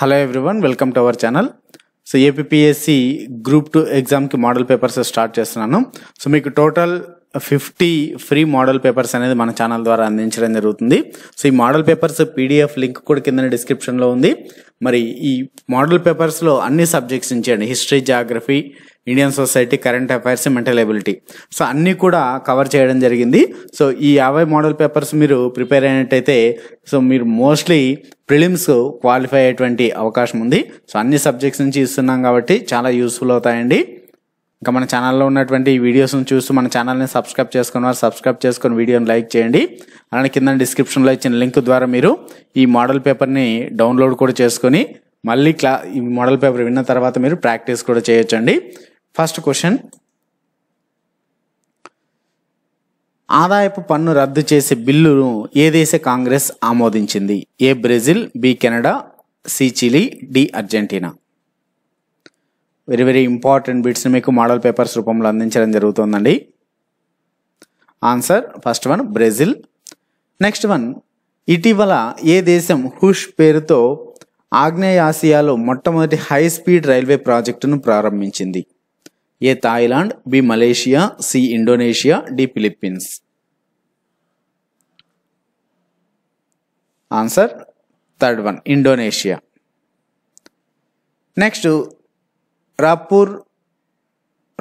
hello everyone welcome to our channel so APSC group two ఎగ్జామ్కి model papers start చేస్తున్నాను so మీకు total fifty free model papers అనేది మన channel ద్వారా అందించడం జరుగుతుంది సో ఈ మోడల్ పేపర్స్ పీడిఎఫ్ లింక్ కూడా కింద డిస్క్రిప్షన్లో ఉంది మరి ఈ మోడల్ పేపర్స్లో అన్ని సబ్జెక్ట్స్ నుంచి అండి history geography Indian society current affairs mental ability so అన్నీ కూడా కవర్ చేయడం జరిగింది సో ఈ యాభై మోడల్ పేపర్స్ మీరు ప్రిపేర్ అయినట్టయితే సో మీరు మోస్ట్లీ ప్రిలిమ్స్ క్వాలిఫై అయ్యేటువంటి అవకాశం ఉంది సో అన్ని సబ్జెక్ట్స్ నుంచి ఇస్తున్నాం కాబట్టి చాలా యూస్ఫుల్ అవుతాయండి ఇంకా మన ఛానల్లో ఉన్నటువంటి ఈ వీడియోస్ను చూస్తూ మన ఛానల్ని సబ్స్క్రైబ్ చేసుకున్న వారు సబ్స్క్రైబ్ చేసుకుని వీడియోని లైక్ చేయండి అలానే కింద డిస్క్రిప్షన్లో ఇచ్చిన లింక్ ద్వారా మీరు ఈ మోడల్ పేపర్ని డౌన్లోడ్ కూడా చేసుకొని మళ్ళీ క్లా ఈ మోడల్ పేపర్ విన్న తర్వాత మీరు ప్రాక్టీస్ కూడా చేయొచ్చండి ఫస్ట్ క్వశ్చన్ ఆదాయపు పన్ను రద్దు చేసే బిల్లును ఏ దేశ కాంగ్రెస్ ఆమోదించింది A Brazil B Canada C Chile D Argentina very very important బిట్స్ని మీకు మోడల్ పేపర్స్ రూపంలో అందించడం జరుగుతుందండి answer first one Brazil next one ఇటీవల ఏ దేశం హుష్ పేరుతో ఆగ్నేయాసియాలో మొట్టమొదటి హై స్పీడ్ రైల్వే ప్రాజెక్టును ప్రారంభించింది A Thailand B Malaysia C Indonesia D Philippines answer third one Indonesia next Rapur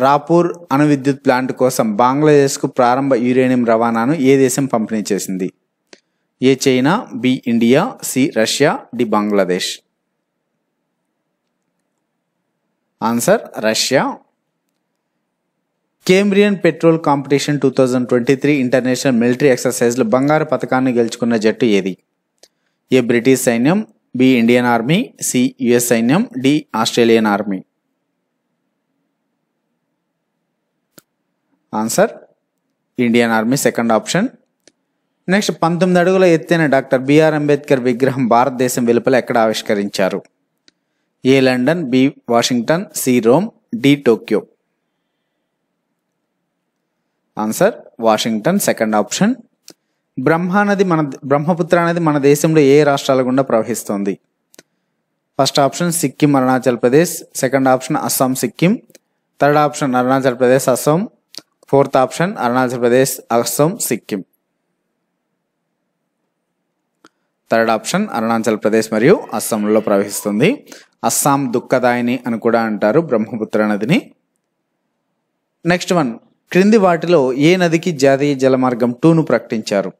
Rapur అణు విద్యుత్ ప్లాంట్ కోసం బంగ్లాదేశ్కు ప్రారంభ యురేనియం రవాణాను ఏ దేశం పంపిణీ చేసింది A China B India C Russia D Bangladesh answer Russia Cambrian patrol competition two thousand twenty three international military ఎక్సర్సైజ్లో బంగారు పథకాన్ని గెలుచుకున్న జట్టు ఏది ఏ బ్రిటిష్ సైన్యం B Indian army C US సైన్యం D Australian army answer Indian army second option next పంతొమ్మిది అడుగుల ఎత్తైన డాక్టర్ బిఆర్ అంబేద్కర్ విగ్రహం భారతదేశం వెలుపల ఎక్కడ ఆవిష్కరించారు A London B Washington C Rome D Tokyo answer Washington second option బ్రహ్మానది మన బ్రహ్మపుత్ర అనేది మన దేశంలో ఏ రాష్ట్రాల గుండా ప్రవహిస్తుంది first option Sikkim Arunachal Pradesh second option Assam Sikkim third option Arunachal Pradesh Assam fourth option Arunachal Pradesh Assam Sikkim third option Arunachal Pradesh మరియు అస్సాంలో ప్రవహిస్తుంది అస్సాం దుఃఖదాయిని అని కూడా అంటారు బ్రహ్మపుత్ర నదిని నెక్స్ట్ వన్ క్రింది వాటిలో ఏ నదికి జాతీయ జలమార్గం టూను ప్రకటించారు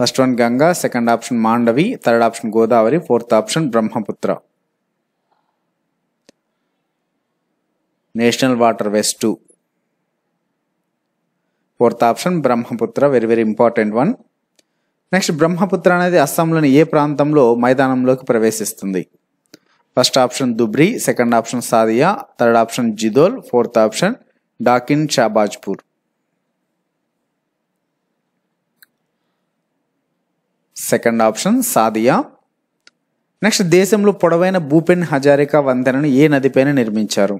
first one Ganga second option Mandovi third option Godavari fourth option Brahmaputra national waterways two fourth option Brahmaputra very very important one next Brahmaputra అనేది అస్సాంలోని ఏ ప్రాంతంలో మైదానంలోకి ప్రవేశిస్తుంది first option Dhubri second option Sadiya third option Jidol fourth option Dakin Shahbazpur second option Sadiya next దేశంలో పొడవైన భూపెన్ హజారికా వంతెనను ఏ నదిపైన నిర్మించారు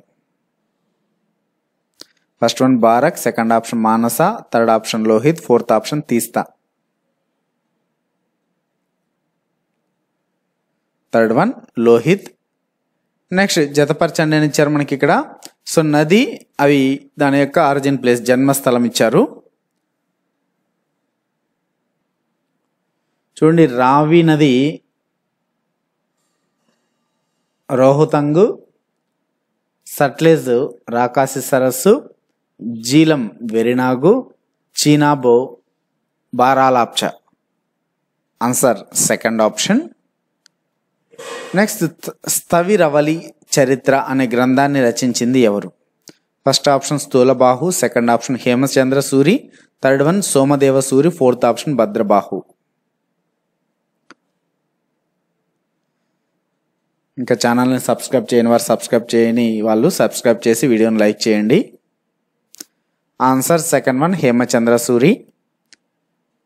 first one Barak second option Manas third option Lohit fourth option Teesta third one Lohit next జతపరచండి అని ఇచ్చారు మనకి ఇక్కడ సో నది అవి దాని యొక్క ఆరిజిన్ ప్లేస్ జన్మస్థలం ఇచ్చారు చూడండి రావి నది రోహుతంగు సట్లెజ్ రాకాసి సరస్సు జీలం వెరినాగు చీనాబో Baralacha answer second option next Sthaviravali Charitra అనే గ్రంథాన్ని రచించింది ఎవరు first option Sthulabahu second option Hemachandra Suri third one Somadeva Suri fourth option Bhadrabahu ఇంకా ఛానల్ని సబ్స్క్రైబ్ చేయని వారు సబ్స్క్రైబ్ చేయని వాళ్ళు సబ్స్క్రైబ్ చేసి వీడియోని లైక్ చేయండి answer second one Hemachandra Suri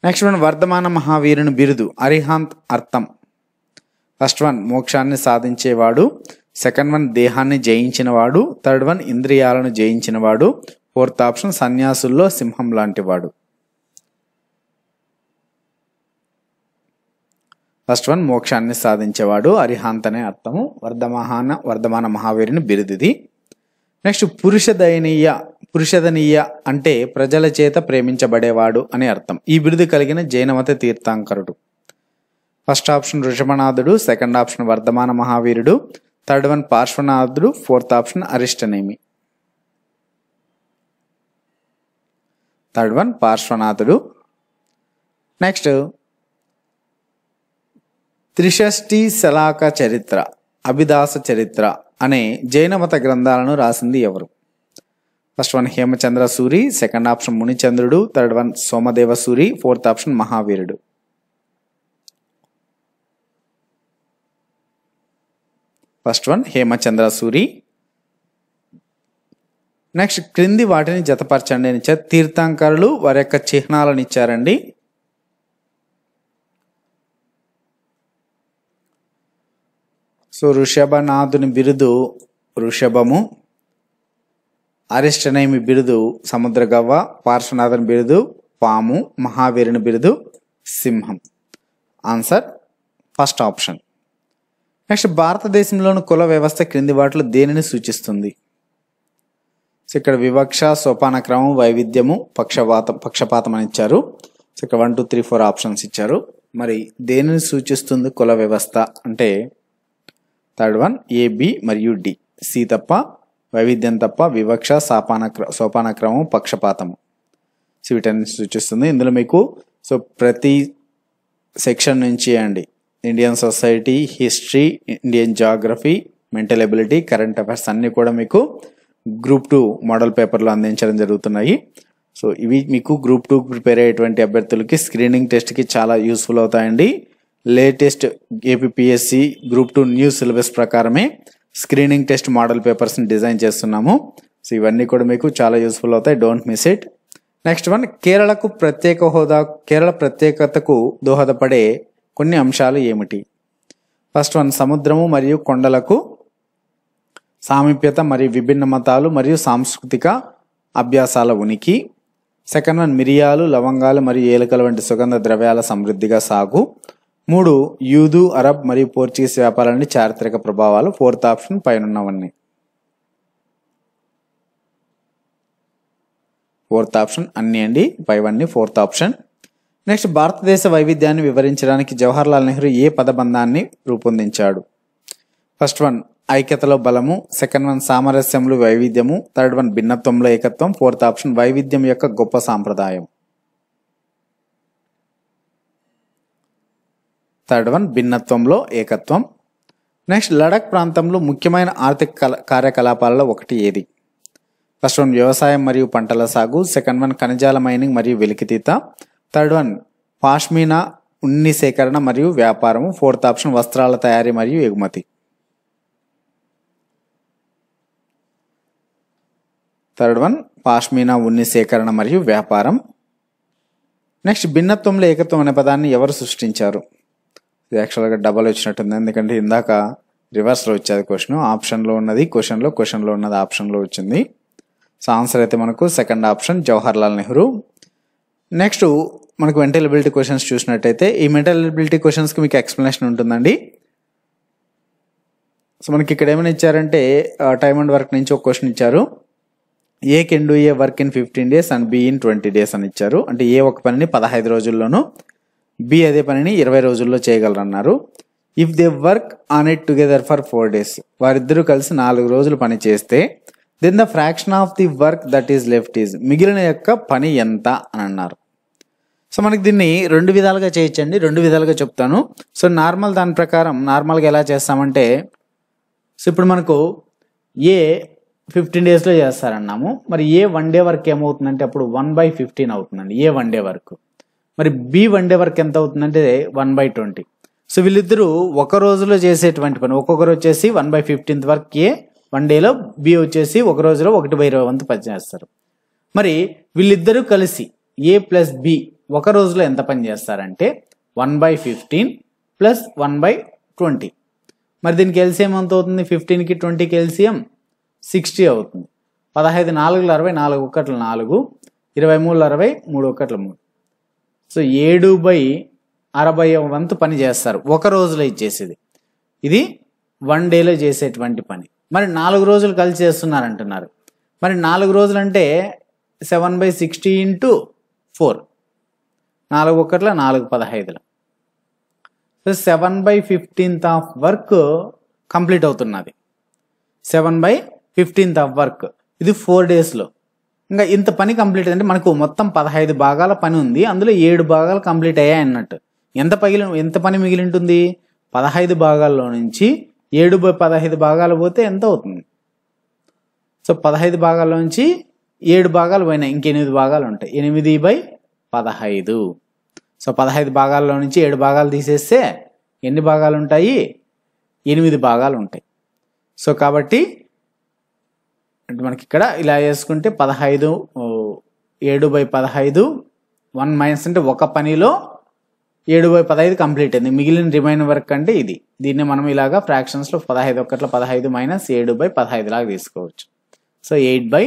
next one Vardhamana మహావీరుని బిరుదు అరిహాంత్ అర్థం ఫస్ట్ వన్ మోక్షాన్ని సాధించేవాడు సెకండ్ వన్ దేహాన్ని జయించినవాడు థర్డ్ వన్ ఇంద్రియాలను జయించినవాడు ఫోర్త్ ఆప్షన్ సన్యాసుల్లో సింహం లాంటివాడు ఫస్ట్ వన్ మోక్షాన్ని సాధించేవాడు అరిహాంత్ అనే అర్థము వర్ధమాహాన వర్ధమాన మహావీరుని బిరుదిది నెక్స్ట్ పురుష దయనీయ పురుషదనీయ అంటే ప్రజల చేత ప్రేమించబడేవాడు అని అర్థం ఈ బిరుదు కలిగిన జైనమత తీర్థాంకరుడు ఫస్ట్ ఆప్షన్ ఋషభనాథుడు సెకండ్ ఆప్షన్ వర్ధమాన మహావీరుడు థర్డ్ వన్ పార్శ్వనాథుడు fourth option Arishtanemi third one పార్శ్వనాథుడు నెక్స్ట్ త్రిషష్టి శలాక చరిత్ర అభిదాస చరిత్ర అనే జైనమత గ్రంథాలను రాసింది ఎవరు first one Hemachandra Suri second option మునిచంద్రుడు third one Somadeva Suri fourth option మహావీరుడు first one Hemachandra Suri next క్రింది వాటిని జతపరచండి అని ఇచ్చారు తీర్థాంకరులు వారి యొక్క చిహ్నాలను ఇచ్చారండి సో ఋషభనాథుని బిరుదు ఋషభము అరిష్టనేమి బిరుదు సముద్రగవ్వ పార్శ్వనాథుని బిరుదు పాము మహావీరుని బిరుదు సింహం ఆన్సర్ ఫస్ట్ ఆప్షన్ నెక్స్ట్ భారతదేశంలోని కుల వ్యవస్థ క్రింది వాటిలో దేనిని సూచిస్తుంది సో ఇక్కడ వివక్ష సోపానక్రమం వైవిధ్యము పక్షపాతం పక్షపాతం అని ఇచ్చారు సో ఇక్కడ one two three four options ఇచ్చారు మరి దేనిని సూచిస్తుంది కుల వ్యవస్థ అంటే థర్డ్ వన్ ఏబి మరియు డి సి తప్ప వైవిధ్యం తప్ప వివక్ష సాపాన సోపానక్రమం పక్షపాతము సో వీటన్ని సూచిస్తుంది ఇందులో మీకు సో ప్రతి సెక్షన్ నుంచి అండి Indian society history Indian geography mental ability current affairs అన్నీ కూడా మీకు గ్రూప్ టూ మోడల్ పేపర్లో అందించడం జరుగుతున్నాయి సో ఇవి మీకు గ్రూప్ టూ ప్రిపేర్ అయ్యేటువంటి అభ్యర్థులకి స్క్రీనింగ్ టెస్ట్కి చాలా యూస్ఫుల్ అవుతాయండి latest APSC group two new syllabus ప్రకారమే స్క్రీనింగ్ టెస్ట్ మోడల్ పేపర్స్ని డిజైన్ చేస్తున్నాము సో ఇవన్నీ కూడా మీకు చాలా యూస్ఫుల్ అవుతాయి don't miss it next one కేరళకు ప్రత్యేక హోదా కేరళ ప్రత్యేకతకు దోహదపడే కొన్ని అంశాలు ఏమిటి ఫస్ట్ వన్ సముద్రము మరియు కొండలకు సామీప్యత మరియు విభిన్న మతాలు మరియు సాంస్కృతిక అభ్యాసాల ఉనికి సెకండ్ వన్ మిరియాలు లవంగాలు మరియు ఏలకలు వంటి సుగంధ ద్రవ్యాల సమృద్ధిగా సాగు మూడు యూదు అరబ్ మరియు పోర్చుగీస్ వ్యాపారాన్ని చారిత్రక ప్రభావాలు ఫోర్త్ ఆప్షన్ ఉన్నవన్నీ ఫోర్త్ ఆప్షన్ అన్నీ అండి పైవన్నీ ఫోర్త్ ఆప్షన్ నెక్స్ట్ భారతదేశ వైవిధ్యాన్ని వివరించడానికి జవహర్లాల్ నెహ్రూ ఏ పదబంధాన్ని రూపొందించాడు ఫస్ట్ వన్ ఐక్యతలో బలము సెకండ్ వన్ సామరస్యంలో వైవిధ్యము థర్డ్ వన్ భిన్నత్వంలో ఏకత్వం ఫోర్త్ ఆప్షన్ వైవిధ్యం యొక్క గొప్ప సాంప్రదాయం థర్డ్ వన్ భిన్నత్వంలో ఏకత్వం నెక్స్ట్ లడక్ ప్రాంతంలో ముఖ్యమైన ఆర్థిక కార్యకలాపాలలో ఒకటి ఏది ఫస్ట్ వన్ వ్యవసాయం మరియు పంటల సాగు సెకండ్ వన్ ఖనిజాల మైనింగ్ మరియు వెలికితీత థర్డ్ వన్ పాష్మీనా ఉన్ని సేకరణ మరియు వ్యాపారం ఫోర్త్ ఆప్షన్ వస్త్రాల తయారీ మరియు ఎగుమతి థర్డ్ వన్ పాష్మీనా ఉన్ని సేకరణ మరియు వ్యాపారం నెక్స్ట్ భిన్నత్వంలో ఏకత్వం అనే పదాన్ని ఎవరు సృష్టించారు ఇది యాక్చువల్గా డబల్ వచ్చినట్టుంది ఎందుకంటే ఇందాక రివర్స్లో వచ్చేది క్వశ్చన్ ఆప్షన్లో ఉన్నది క్వశ్చన్లో క్వశ్చన్లో ఉన్నది ఆప్షన్లో వచ్చింది సో ఆన్సర్ అయితే మనకు second option Jawaharlal Nehru next మనకు వెంటలబిలిటీ క్వశ్చన్స్ చూసినట్టయితే ఈ మెంటలబిలిటీ క్వశ్చన్స్కి మీకు ఎక్స్ప్లెనేషన్ ఉంటుందండి సో మనకి ఇక్కడ ఏమైనా ఇచ్చారంటే టైమ్ అండ్ వర్క్ నుంచి ఒక క్వశ్చన్ ఇచ్చారు A can do a work in fifteen days and B in twenty days అని ఇచ్చారు అంటే ఏ ఒక పనిని పదహైదు రోజుల్లోనూ బి అదే పనిని ఇరవై రోజుల్లో చేయగలరన్నారు if they work on it together for four days వారిద్దరూ కలిసి నాలుగు రోజులు పని చేస్తే then the fraction of the work that is left is మిగిలిన యొక్క పని ఎంత అని అన్నారు సో మనకి దీన్ని రెండు విధాలుగా చేయొచ్చండి రెండు విధాలుగా చెప్తాను సో నార్మల్ దాని ప్రకారం నార్మల్గా ఎలా చేస్తామంటే సో ఇప్పుడు మనకు ఏ ఫిఫ్టీన్ డేస్లో చేస్తారన్నాము మరి ఏ వన్ డే వర్క్ ఏమవుతుందంటే అప్పుడు వన్ బై ఫిఫ్టీన్ అవుతుందండి ఏ వన్ డే వర్క్ మరి బి వన్ డే వరకు ఎంత అవుతుందంటే వన్ బై ట్వంటీ సో వీళ్ళిద్దరూ ఒక రోజులో చేసేటువంటి పని ఒక్కొక్కరు వచ్చేసి వన్ బై ఫిఫ్టీన్త్ వరకు ఏ వన్ డేలో బి వచ్చేసి ఒక రోజులో ఒకటి బై ఇరవై వంతు పని చేస్తారు మరి వీళ్ళిద్దరూ కలిసి ఏ ప్లస్ బి ఒక రోజులో ఎంత పని చేస్తారంటే one by fifteen plus one by twenty మరి దీనికి ఎల్సీఎం ఎంత అవుతుంది ఫిఫ్టీన్కి ట్వంటీకి ఎల్సీఎం సిక్స్టీ అవుతుంది పదహైదు నాలుగు అరవై నాలుగు ఒక్కట్లు నాలుగు ఇరవై మూడు అరవై మూడు ఒక్కట్లు మూడు సో ఏడు బై అరవై వంతు పని చేస్తారు ఒక రోజులో ఇచ్చేసేది ఇది వన్ డేలో చేసేటువంటి పని మరి నాలుగు రోజులు కలిసి చేస్తున్నారంటున్నారు మరి నాలుగు రోజులు అంటే seven by sixty into four నాలుగు ఒకట్ల నాలుగు పదహైదుల so seven by fifteenth of work complete అవుతున్నది seven by fifteenth of work ఇది ఫోర్ డేస్లో ఇంకా ఇంత పని కంప్లీట్ అంటే మనకు మొత్తం పదహైదు భాగాల పని ఉంది అందులో ఏడు భాగాలు కంప్లీట్ అయ్యాయి అన్నట్టు ఎంత పగిలి ఎంత పని మిగిలి ఉంటుంది పదహైదు భాగాల్లో నుంచి ఏడు పదహైదు భాగాలు పోతే ఎంత అవుతుంది సో పదహైదు భాగాల నుంచి ఏడు భాగాలు పోయినాయి ఇంకెనిమిది భాగాలు ఉంటాయి ఎనిమిది బై పదహైదు సో పదహైదు భాగాల్లో నుంచి ఏడు భాగాలు తీసేస్తే ఎన్ని భాగాలు ఉంటాయి ఎనిమిది భాగాలు ఉంటాయి సో కాబట్టి అంటే మనకి ఇక్కడ ఇలా వేసుకుంటే పదహైదు ఏడు బై పదహైదు వన్ మైనస్ అంటే ఒక పనిలో ఏడు బై పదహైదు కంప్లీట్ అయింది మిగిలిన రిమైన్ వర్క్ అంటే ఇది దీన్ని మనం ఇలాగా ఫ్రాక్షన్స్లో పదహైదు ఒకట్ల పదహైదు మైనస్ ఏడు బై పదహైదు లాగా తీసుకోవచ్చు so eight by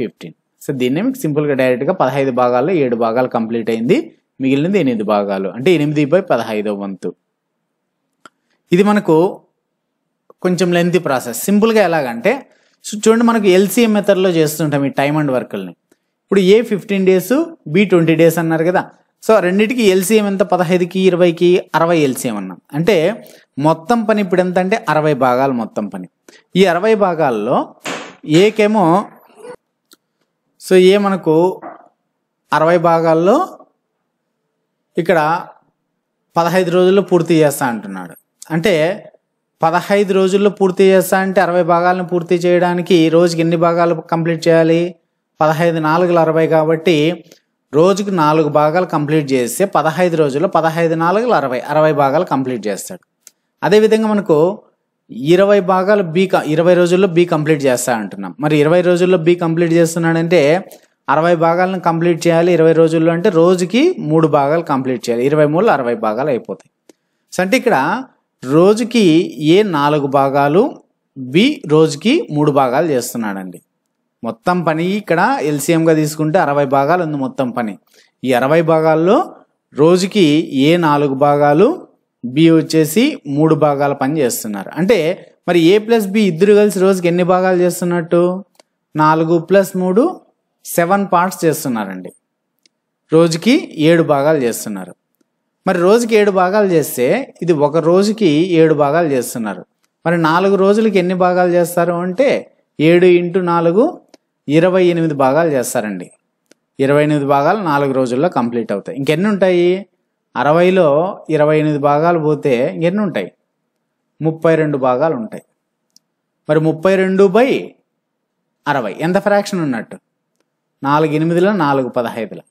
fifteen so దీన్ని మీకు సింపుల్గా డైరెక్ట్గా పదహైదు భాగాల్లో ఏడు భాగాలు కంప్లీట్ అయింది మిగిలినది ఎనిమిది భాగాలు అంటే ఎనిమిది బై పదహైదో వంతు ఇది మనకు కొంచెం లెంతి ప్రాసెస్ సింపుల్గా ఎలాగంటే సో చూడండి మనకు ఎల్సీఎం మెథడ్లో చేస్తుంటాం ఈ టైమ్ అండ్ వర్క్ల్ని ఇప్పుడు A fifteen days B twenty days అన్నారు కదా సో రెండింటికి ఎల్సీఎం ఎంత పదహైదుకి ఇరవైకి అరవై ఎల్సీఎం అన్నాం అంటే మొత్తం పని ఇప్పుడు ఎంత అంటే అరవై భాగాలు మొత్తం పని ఈ అరవై భాగాల్లో ఏకేమో సో ఏ మనకు అరవై భాగాల్లో ఇక్కడ పదహైదు రోజుల్లో పూర్తి చేస్తా అంటున్నాడు అంటే పదహైదు రోజుల్లో పూర్తి చేస్తా అంటే అరవై భాగాలను పూర్తి చేయడానికి రోజుకి ఎన్ని భాగాలు కంప్లీట్ చేయాలి పదహైదు నాలుగులు అరవై కాబట్టి రోజుకు నాలుగు భాగాలు కంప్లీట్ చేస్తే పదహైదు రోజుల్లో పదహైదు నాలుగులు అరవై అరవై భాగాలు కంప్లీట్ చేస్తాడు అదేవిధంగా మనకు ఇరవై భాగాలు బీ ఇరవై రోజుల్లో బీ కంప్లీట్ చేస్తా అంటున్నాం మరి ఇరవై రోజుల్లో బీ కంప్లీట్ చేస్తున్నాడంటే అరవై భాగాలను కంప్లీట్ చేయాలి ఇరవై రోజుల్లో అంటే రోజుకి మూడు భాగాలు కంప్లీట్ చేయాలి ఇరవై మూడు అరవై భాగాలు అయిపోతాయి సో అంటే ఇక్కడ రోజుకి ఏ నాలుగు భాగాలు బి రోజుకి మూడు భాగాలు చేస్తున్నాడండి మొత్తం పని ఇక్కడ ఎల్సిఎంగా తీసుకుంటే అరవై భాగాలు ఉంది మొత్తం పని ఈ అరవై భాగాల్లో రోజుకి ఏ నాలుగు భాగాలు బి వచ్చేసి మూడు భాగాల పని చేస్తున్నారు అంటే మరి ఏ ప్లస్ బి ఇద్దరు కలిసి రోజుకి ఎన్ని భాగాలు చేస్తున్నట్టు నాలుగు ప్లస్ మూడు సెవెన్ పార్ట్స్ చేస్తున్నారండి రోజుకి ఏడు భాగాలు చేస్తున్నారు మరి రోజుకి ఏడు భాగాలు చేస్తే ఇది ఒక రోజుకి ఏడు భాగాలు చేస్తున్నారు మరి నాలుగు రోజులకి ఎన్ని భాగాలు చేస్తారు అంటే ఏడు ఇంటూ నాలుగు ఇరవై ఎనిమిది భాగాలు చేస్తారండి ఇరవై ఎనిమిది భాగాలు నాలుగు రోజుల్లో కంప్లీట్ అవుతాయి ఇంకెన్ని ఉంటాయి అరవైలో ఇరవై ఎనిమిది భాగాలు పోతే ఎన్ని ఉంటాయి ముప్పై రెండు భాగాలు ఉంటాయి మరి ముప్పై రెండు బై అరవై ఎంత ఫ్రాక్షన్ ఉన్నట్టు నాలుగు ఎనిమిదిలో నాలుగు పదహైదులో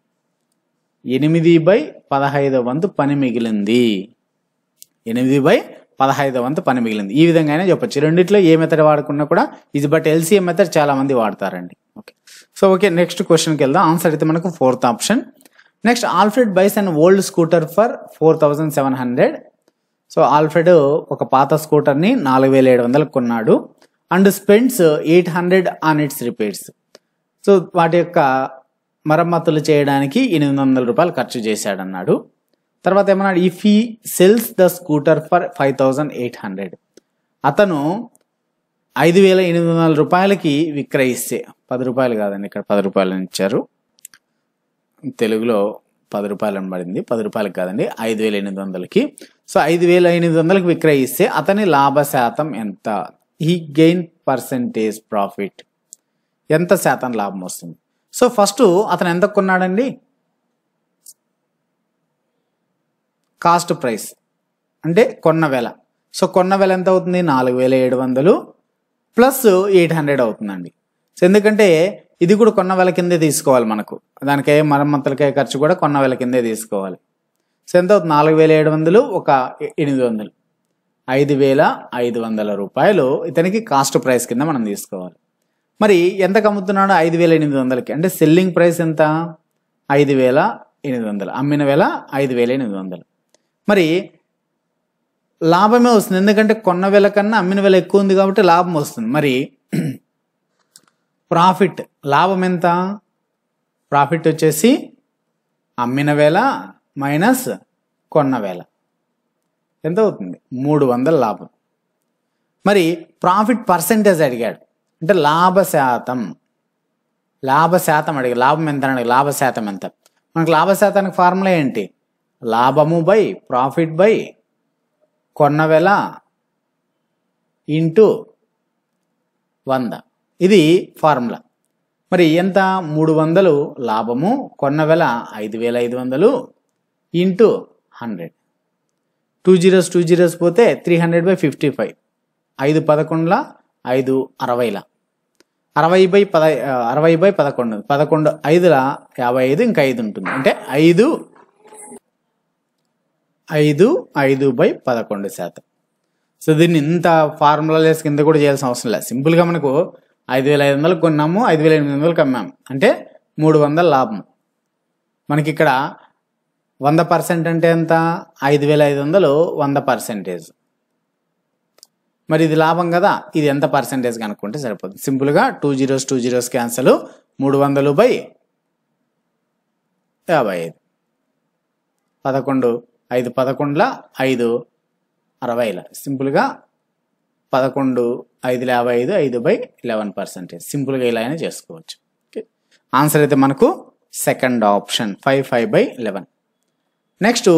ఎనిమిది బై పదహైదవ వంతు పని మిగిలింది ఎనిమిది బై పదహైదవ వంతు పని మిగిలింది ఈ విధంగా అయినా చెప్పొచ్చు రెండిట్లో ఏ మెథడ్ వాడుకున్నా కూడా ఇది బట్ ఎల్సీఎం మెథడ్ చాలా మంది వాడతారండి ఓకే సో ఓకే నెక్స్ట్ క్వశ్చన్కి వెళ్దాం ఆన్సర్ అయితే మనకు fourth option next Alfred buys and old scooter for four thousand seven hundred so Alfred ఒక పాత స్కూటర్ని నాలుగు వేల ఏడు వందలకు కొన్నాడు and spends eight hundred on its repairs so వాటి యొక్క మరమ్మతులు చేయడానికి ఎనిమిది వందల రూపాయలు ఖర్చు చేశాడన్నాడు తర్వాత ఏమన్నాడు if he sells the scooter for five thousand eight hundred అతను ఐదు వేల ఎనిమిది వందల రూపాయలకి విక్రయిస్తే పది రూపాయలు కాదండి ఇక్కడ పది రూపాయలు ఇచ్చారు తెలుగులో పది రూపాయలు అనబడింది పది రూపాయలకి కాదండి ఐదు వేల ఎనిమిది వందలకి సో ఐదు వేల ఎనిమిది వందలకి విక్రయిస్తే అతని లాభ శాతం ఎంత ఈ గెయిన్ పర్సంటేజ్ ప్రాఫిట్ ఎంత శాతం లాభం వస్తుంది సో ఫస్ట్ అతను ఎంత కొన్నాడండి కాస్ట్ ప్రైస్ అంటే కొన్న వెల సో కొన్న వెల ఎంత అవుతుంది నాలుగు వేల ఏడు వందలు ప్లస్ ఎయిట్ హండ్రెడ్ అవుతుందండి సో ఎందుకంటే ఇది కూడా కొన్న వెల కిందే తీసుకోవాలి మనకు దానికే మరమ్మతులకే ఖర్చు కూడా కొన్న వెల కిందే తీసుకోవాలి సో ఎంత అవుతుంది నాలుగు వేల ఏడు వందలు ఒక ఎనిమిది వందలు ఐదు వేల ఐదు వందల రూపాయలు ఇతనికి కాస్ట్ ప్రైస్ కింద మనం తీసుకోవాలి మరి ఎంతకు అమ్ముతున్నాడు ఐదు వేల ఎనిమిది వందలకి అంటే సెల్లింగ్ ప్రైస్ ఎంత ఐదు వేల ఎనిమిది వందలు అమ్మిన వేల ఐదు వేల ఎనిమిది వందలు మరి లాభమే వస్తుంది ఎందుకంటే కొన్న వేల కన్నా అమ్మిన వేల ఎక్కువ ఉంది కాబట్టి లాభం వస్తుంది మరి ప్రాఫిట్ లాభం ఎంత ప్రాఫిట్ వచ్చేసి అమ్మిన వేల మైనస్ కొన్న వేల ఎంత అవుతుంది మూడు వందల లాభం మరి ప్రాఫిట్ పర్సంటేజ్ అడిగాడు అంటే లాభశాతం లాభశాతం అడిగి లాభం ఎంత అడిగి లాభశాతం ఎంత మనకు లాభశాతానికి ఫార్ములా ఏంటి లాభము బై ప్రాఫిట్ బై కొన్న వెల ఇంటూ వంద ఇది ఫార్ములా మరి ఎంత మూడు వందలు లాభము కొన్నవేళ ఐదు వేల ఐదు వందలు into hundred two zeros two zeros పోతే three hundred by fifty five ఐదు పదకొండుల ఐదు అరవైల అరవై బై పద అరవై బై పదకొండు పదకొండు ఐదుల యాభై ఐదు ఇంకా ఐదు ఉంటుంది అంటే ఐదు ఐదు ఐదు బై పదకొండు శాతం సో దీన్ని ఇంత ఫార్ములాలేస్ కింద కూడా చేయాల్సిన అవసరం లేదు సింపుల్గా మనకు ఐదు వేల ఐదు వందలు కొన్నాము ఐదు వేల ఎనిమిది వందలు అమ్మాము అంటే మూడు వందల లాభం మనకి ఇక్కడ వంద పర్సెంట్ అంటే ఎంత ఐదు వేల ఐదు వందలు వంద పర్సెంటేజ్ మరి ఇది లాభం కదా ఇది ఎంత పర్సంటేజ్ కనుక్కుంటే సరిపోతుంది సింపుల్గా two zeros two zeros cancel మూడు వందలు బై యాభై ఐదు పదకొండు ఐదు పదకొండుల ఐదు అరవైల సింపుల్గా పదకొండు ఐదు యాభై ఐదు ఐదు బై లెవెన్ పర్సెంటేజ్ సింపుల్గా ఇలా అయినా చేసుకోవచ్చు ఆన్సర్ అయితే మనకు second option five five by eleven next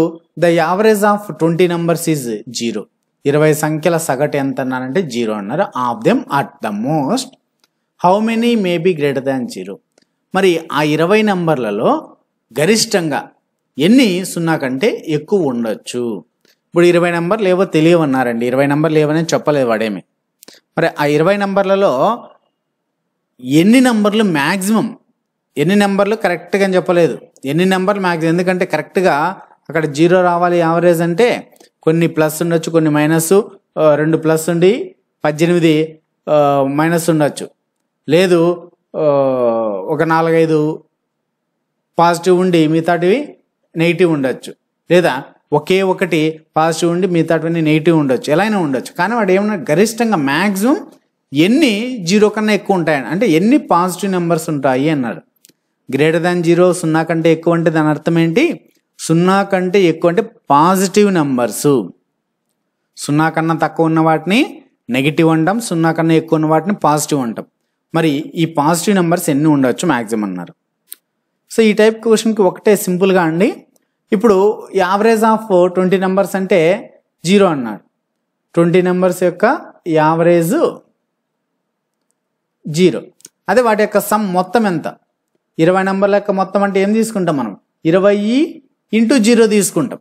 the average of twenty numbers is zero ఇరవై సంఖ్యల సగటు ఎంత అన్నారంటే జీరో అన్నారు of them at the most how many may be greater than zero మరి ఆ ఇరవై నంబర్లలో గరిష్టంగా ఎన్ని సున్నా కంటే ఎక్కువ ఉండొచ్చు ఇప్పుడు ఇరవై నంబర్లు ఏవో తెలియవన్నారండి ఇరవై నంబర్లు ఏవనే చెప్పలేదు వాడేమి మరి ఆ ఇరవై నంబర్లలో ఎన్ని నంబర్లు మ్యాక్సిమం ఎన్ని నెంబర్లు కరెక్ట్గా అని చెప్పలేదు ఎన్ని నెంబర్లు మ్యాక్సిమం ఎందుకంటే కరెక్ట్గా అక్కడ జీరో రావాలి యావరేజ్ అంటే కొన్ని ప్లస్ ఉండొచ్చు కొన్ని మైనస్ రెండు ప్లస్ ఉండి పద్దెనిమిది మైనస్ ఉండొచ్చు లేదు ఒక నాలుగైదు పాజిటివ్ ఉండి మిగతాటివి నెగిటివ్ ఉండొచ్చు లేదా ఒకే ఒకటి పాజిటివ్ ఉండి మిగతాటివన్నీ నెగిటివ్ ఉండొచ్చు ఎలా అయినా ఉండొచ్చు కానీ వాడు ఏమన్నా గరిష్టంగా మ్యాక్సిమం ఎన్ని జీరో కన్నా ఎక్కువ ఉంటాయని అంటే ఎన్ని పాజిటివ్ నెంబర్స్ ఉంటాయి అన్నాడు గ్రేటర్ దాన్ జీరో సున్నా కంటే ఎక్కువ అంటే దాని అర్థం ఏంటి సున్నా కంటే ఎక్కువ అంటే పాజిటివ్ నెంబర్సు సున్నా కన్నా తక్కువ ఉన్న వాటిని నెగిటివ్ అంటాం సున్నా కన్నా ఎక్కువ ఉన్న వాటిని పాజిటివ్ అంటాం మరి ఈ పాజిటివ్ నెంబర్స్ ఎన్ని ఉండొచ్చు మ్యాక్సిమం అన్నారు సో ఈ టైప్ క్వశ్చన్కి ఒకటే సింపుల్గా అండి ఇప్పుడు యావరేజ్ ఆఫ్ ట్వంటీ నెంబర్స్ అంటే జీరో అన్నాడు ట్వంటీ నెంబర్స్ యొక్క యావరేజ్ జీరో అదే వాటి యొక్క సమ్ మొత్తం ఎంత ఇరవై నెంబర్ల యొక్క మొత్తం అంటే ఏం తీసుకుంటాం మనం ఇరవై ఇంటూ జీరో తీసుకుంటాం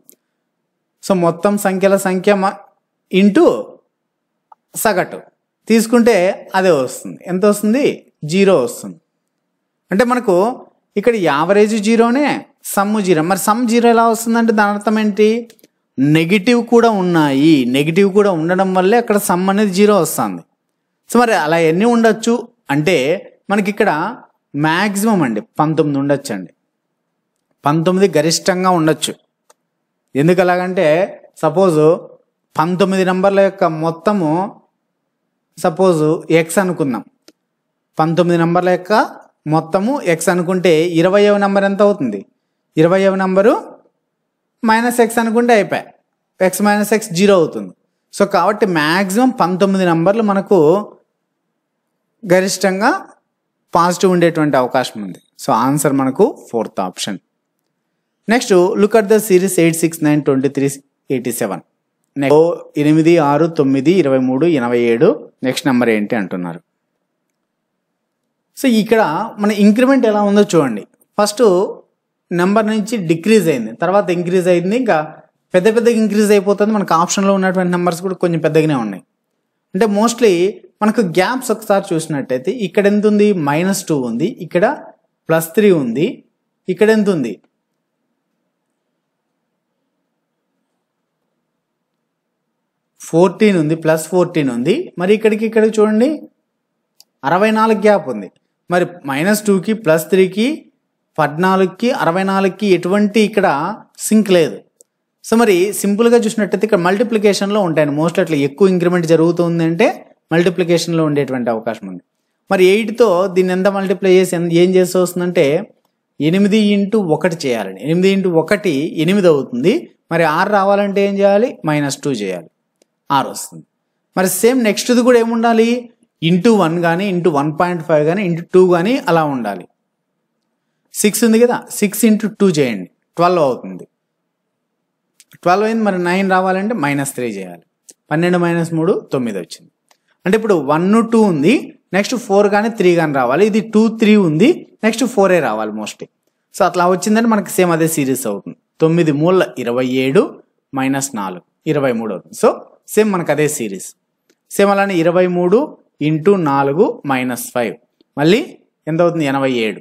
సో మొత్తం సంఖ్యల సంఖ్య ఇంటూ సగటు తీసుకుంటే అదే వస్తుంది ఎంత వస్తుంది జీరో వస్తుంది అంటే మనకు ఇక్కడ యావరేజ్ జీరోనే సమ్ము జీరో మరి సమ్ జీరో ఎలా వస్తుందంటే దాని అర్థం ఏంటి నెగిటివ్ కూడా ఉన్నాయి నెగిటివ్ కూడా ఉండడం వల్లే అక్కడ సమ్ అనేది జీరో వస్తుంది సో మరి అలా ఎన్ని ఉండొచ్చు అంటే మనకి ఇక్కడ మ్యాక్సిమం అండి పంతొమ్మిది ఉండొచ్చు అండి పంతొమ్మిది గరిష్టంగా ఉండొచ్చు ఎందుకు అలాగంటే సపోజు పంతొమ్మిది నంబర్ల యొక్క మొత్తము సపోజు ఎక్స్ అనుకుందాం పంతొమ్మిది నంబర్ల యొక్క మొత్తము ఎక్స్ అనుకుంటే ఇరవైవ నంబర్ ఎంత అవుతుంది ఇరవైవ నంబరు మైనస్ ఎక్స్ అనుకుంటే అయిపోయాయి ఎక్స్ మైనస్ ఎక్స్ జీరో అవుతుంది సో కాబట్టి మ్యాక్సిమం పంతొమ్మిది నంబర్లు మనకు గరిష్టంగా పాజిటివ్ ఉండేటువంటి అవకాశం ఉంది సో ఆన్సర్ మనకు fourth option next look at the series eight six nine twenty three eighty seven next ఎనిమిది ఆరు తొమ్మిది ఇరవై మూడు ఎనభై ఏడు నెక్స్ట్ నెంబర్ ఏంటి అంటున్నారు సో ఇక్కడ మన ఇంక్రిమెంట్ ఎలా ఉందో చూడండి ఫస్ట్ నెంబర్ నుంచి డిక్రీజ్ అయింది తర్వాత ఇంక్రీజ్ అయింది ఇంకా పెద్ద పెద్దగా ఇంక్రీజ్ అయిపోతుంది మనకు ఆప్షన్లో ఉన్నటువంటి నెంబర్స్ కూడా కొంచెం పెద్దగానే ఉన్నాయి అంటే మోస్ట్లీ మనకు గ్యాప్స్ ఒకసారి చూసినట్టయితే ఇక్కడ ఎంత ఉంది మైనస్ టూ ఉంది ఇక్కడ ప్లస్ త్రీ ఉంది ఇక్కడ ఎంత ఉంది ఫోర్టీన్ ఉంది ప్లస్ ఫోర్టీన్ ఉంది మరి ఇక్కడికి ఇక్కడికి చూడండి అరవై నాలుగు గ్యాప్ ఉంది మరి మైనస్ టూకి ప్లస్ త్రీకి పద్నాలుగుకి అరవై నాలుగుకి ఎటువంటి ఇక్కడ సింక్ లేదు సో మరి సింపుల్గా చూసినట్టయితే ఇక్కడ మల్టిప్లికేషన్లో ఉంటాయండి మోస్ట్ అట్లా ఎక్కువ ఇంక్రిమెంట్ జరుగుతుంది అంటే మల్టిప్లికేషన్లో ఉండేటువంటి అవకాశం ఉంది మరి ఎయిట్తో దీన్ని ఎంత మల్టిప్లై చేసి ఏం చేసి వస్తుందంటే ఎనిమిది ఇంటూ ఒకటి చేయాలండి ఎనిమిది ఇంటూ ఒకటి ఎనిమిది అవుతుంది మరి ఆరు రావాలంటే ఏం చేయాలి మైనస్ టూ చేయాలి ఆర్ వస్తుంది మరి సేమ్ నెక్స్ట్ది కూడా ఏముండాలి ఇంటూ వన్ కానీ ఇంటూ వన్ పాయింట్ ఫైవ్ కానీ ఇంటూ టూ కానీ అలా ఉండాలి సిక్స్ ఉంది కదా సిక్స్ ఇంటూ టూ చేయండి ట్వెల్వ్ అవుతుంది ట్వెల్వ్ అయింది మరి నైన్ రావాలంటే మైనస్ త్రీ చేయాలి పన్నెండు మైనస్ మూడు తొమ్మిది వచ్చింది అంటే ఇప్పుడు వన్ టూ ఉంది నెక్స్ట్ ఫోర్ కానీ త్రీ కానీ రావాలి ఇది టూ త్రీ ఉంది నెక్స్ట్ ఫోరే రావాలి మోస్ట్లీ సో అట్లా వచ్చిందంటే మనకి సేమ్ అదే సిరీస్ అవుతుంది తొమ్మిది మూల ఇరవై ఏడు మైనస్ నాలుగు ఇరవై మూడు అవుతుంది సో సేమ్ మనకు అదే సిరీస్ సేమ్ అలానే ఇరవై మూడు ఇంటూ నాలుగు మైనస్ ఫైవ్ మళ్ళీ ఎంత అవుతుంది ఎనభై ఏడు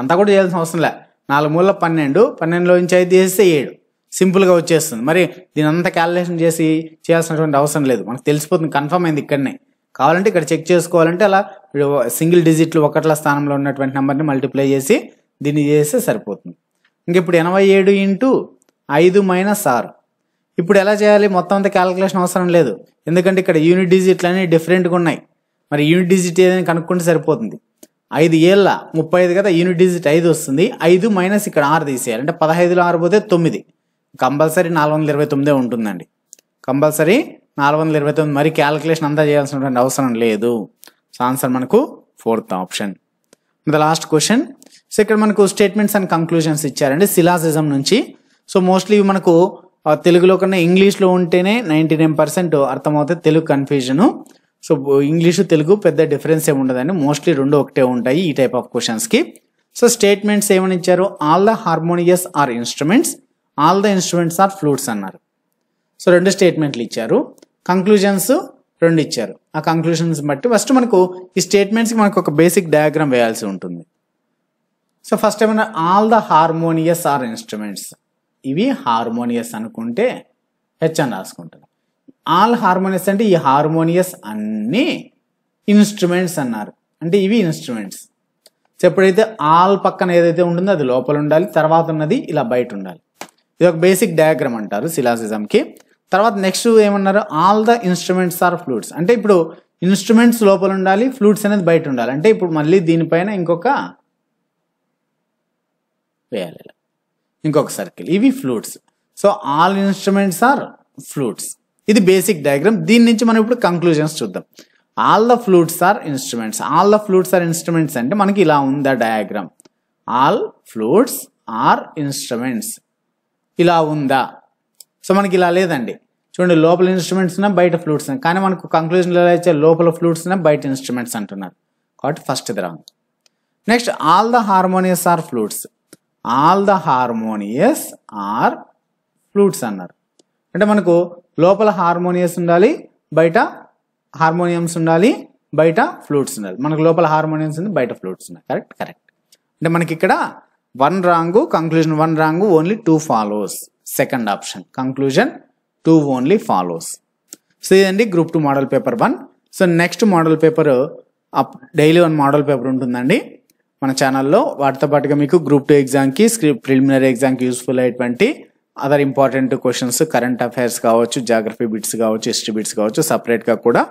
అంతా కూడా చేయాల్సిన అవసరం లే నాలుగు మూల పన్నెండు పన్నెండులో నుంచి ఐదు చేస్తే ఏడు సింపుల్గా వచ్చేస్తుంది మరి దీని అంతా క్యాలిక్యులేషన్ చేసి చేయాల్సినటువంటి అవసరం లేదు మనకు తెలిసిపోతుంది కన్ఫర్మ్ అయింది ఇక్కడనే కావాలంటే ఇక్కడ చెక్ చేసుకోవాలంటే అలా సింగిల్ డిజిట్లు ఒకట్ల స్థానంలో ఉన్నటువంటి నెంబర్ని మల్టిప్లై చేసి దీన్ని చేస్తే సరిపోతుంది ఇంక ఇప్పుడు ఎనభై ఏడు ఇంటూ ఐదు మైనస్ ఆరు ఇప్పుడు ఎలా చేయాలి మొత్తం అంత క్యాలిక్యులేషన్ అవసరం లేదు ఎందుకంటే ఇక్కడ యూనిట్ డిజిట్లు అనేవి డిఫరెంట్గా ఉన్నాయి మరి యూనిట్ డిజిట్ ఏదైనా కనుక్కుంటే సరిపోతుంది ఐదు ఏళ్ళ ముప్పై ఐదు కదా యూనిట్ డిజిట్ ఐదు వస్తుంది ఐదు మైనస్ ఇక్కడ ఆరు తీసేయాలి అంటే పదహైదులో ఆరు పోతే తొమ్మిది కంపల్సరీ నాలుగు వందల ఇరవై తొమ్మిదే ఉంటుందండి కంపల్సరీ నాలుగు వందల ఇరవై తొమ్మిది మరి క్యాలకులేషన్ అంతా చేయాల్సినటువంటి అవసరం లేదు సో ఆన్సర్ మనకు fourth option the last question so ఇక్కడ మనకు స్టేట్మెంట్స్ అండ్ కంక్లూజన్స్ ఇచ్చారండి సిలాసిజం నుంచి సో మోస్ట్లీ మనకు తెలుగులో కన్నా ఇంగ్లీష్లో ఉంటేనే నైంటీ నైన్ పర్సెంట్ అర్థమవుతుంది Telugu confusion so English Telugu పెద్ద డిఫరెన్స్ ఏమి ఉండదని మోస్ట్లీ రెండు ఒకటే ఉంటాయి ఈ టైప్ ఆఫ్ క్వశ్చన్స్కి సో స్టేట్మెంట్స్ ఏమని ఇచ్చారు all the harmonious are instruments all the instruments are flutes అన్నారు సో రెండు స్టేట్మెంట్లు ఇచ్చారు కంక్లూజన్స్ రెండు ఇచ్చారు ఆ కంక్లూషన్స్ బట్టి ఫస్ట్ మనకు ఈ స్టేట్మెంట్స్కి మనకు ఒక బేసిక్ డయాగ్రామ్ వేయాల్సి ఉంటుంది సో ఫస్ట్ ఏమైనా all the harmonious are instruments ఇవి హార్మోనియస్ అనుకుంటే హెచ్ అని రాసుకుంటారు ఆల్ హార్మోనియస్ అంటే ఈ హార్మోనియస్ అన్నీ ఇన్స్ట్రుమెంట్స్ అన్నారు అంటే ఇవి ఇన్స్ట్రుమెంట్స్ ఎప్పుడైతే ఆల్ పక్కన ఏదైతే ఉంటుందో అది లోపల ఉండాలి తర్వాత ఉన్నది ఇలా బయట ఉండాలి ఇది ఒక బేసిక్ డయాగ్రామ్ అంటారు శిలాసిజంకి తర్వాత నెక్స్ట్ ఏమన్నారు all the instruments are flutes అంటే ఇప్పుడు ఇన్స్ట్రుమెంట్స్ లోపల ఉండాలి ఫ్లూట్స్ అనేది బయట ఉండాలి అంటే ఇప్పుడు మళ్ళీ దీనిపైన ఇంకొక వేయాలి ఇంకొక సర్కిల్ ఇవి flutes so all instruments are flutes ఇది బేసిక్ డయాగ్రామ్ దీని నుంచి మనం ఇప్పుడు కంక్లూజన్స్ చూద్దాం all the flutes are instruments all the flutes are instruments అంటే మనకి ఇలా ఉందా diagram all flutes are instruments ఇలా ఉందా సో మనకి ఇలా లేదండి చూడండి లోపల ఇన్స్ట్రుమెంట్స్ ఉన్నాయి బయట ఫ్లూట్స్ ఉన్నాయి కానీ మనకు ఎలా అయితే లోపల ఫ్లూట్స్ ఉన్నాయి బయట ఇన్స్ట్రుమెంట్స్ అంటున్నారు కాబట్టి ఫస్ట్ ఇది wrong next all the harmonious are flutes all the harmonious are flutes అన్నారు అంటే మనకు లోపల హార్మోనియస్ ఉండాలి బయట హార్మోనియమ్స్ ఉండాలి బయట ఫ్లూట్స్ ఉండాలి మనకు లోపల హార్మోనియమ్స్ ఉంది బయట ఫ్లూట్స్ ఉన్నాయి కరెక్ట్ కరెక్ట్ అంటే మనకి ఇక్కడ one wrong conclusion one wrong only two follows second option conclusion two only follows so ఇదండి group two model paper one so next model paper daily one model paper ఉంటుందండి మన ఛానల్లో వాటితో పాటుగా మీకు గ్రూప్ టూ ఎగ్జామ్కి ప్రిలిమినరీ ఎగ్జామ్కి useful అయ్యేటువంటి other important questions current affairs కావచ్చు జాగ్రఫీ బిట్స్ కావచ్చు హిస్టరీ బిట్స్ కావచ్చు సపరేట్గా కూడా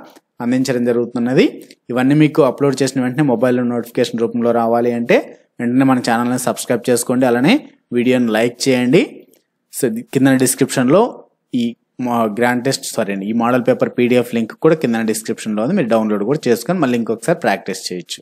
అందించడం జరుగుతున్నది ఇవన్నీ మీకు అప్లోడ్ చేసిన వెంటనే మొబైల్లో నోటిఫికేషన్ రూపంలో రావాలి అంటే వెంటనే మన ఛానల్ని సబ్స్క్రైబ్ చేసుకోండి అలానే వీడియోని లైక్ చేయండి సో కింద డిస్క్రిప్షన్లో ఈ గ్రాండ్ టెస్ట్ సారీ అండి ఈ మోడల్ పేపర్ పీడిఎఫ్ లింక్ కూడా కింద డిస్క్రిప్షన్లో ఉంది మీరు డౌన్లోడ్ కూడా చేసుకొని మళ్ళీ ఇంకొకసారి ప్రాక్టీస్ చేయొచ్చు